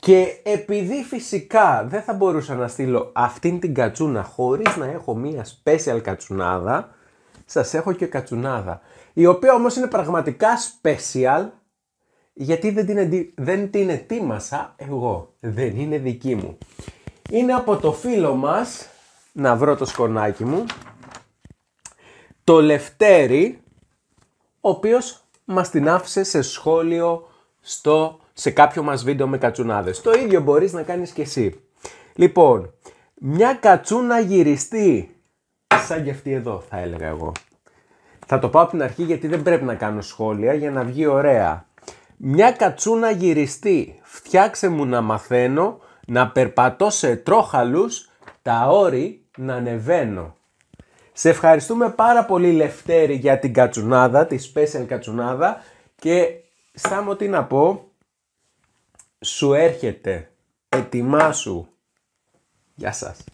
Και επειδή φυσικά δεν θα μπορούσα να στείλω αυτήν την κατσούνα χωρίς να έχω μία special κατσουνάδα, σας έχω και κατσουνάδα. Η οποία όμως είναι πραγματικά special, γιατί δεν την, εντυ... δεν την ετοίμασα εγώ. Δεν είναι δική μου. Είναι από το φίλο μας, να βρω το σκονάκι μου, το λευτέρι ο οποίος μας την άφησε σε σχόλιο στο σε κάποιο μας βίντεο με κατσουνάδες. Το ίδιο μπορείς να κάνεις και εσύ. Λοιπόν, μια κατσούνα γυριστή, σαν και αυτή εδώ θα έλεγα εγώ. Θα το πάω από την αρχή γιατί δεν πρέπει να κάνω σχόλια για να βγει ωραία. Μια κατσούνα γυριστή, φτιάξε μου να μαθαίνω, να περπατώ σε τρόχαλους, τα όρη να ανεβαίνω. Σε ευχαριστούμε πάρα πολύ Λευτέρη για την κατσουνάδα, τη special κατσουνάδα και στάμω τι να πω, σου έρχεται. Ετοιμάσου. Γεια σας.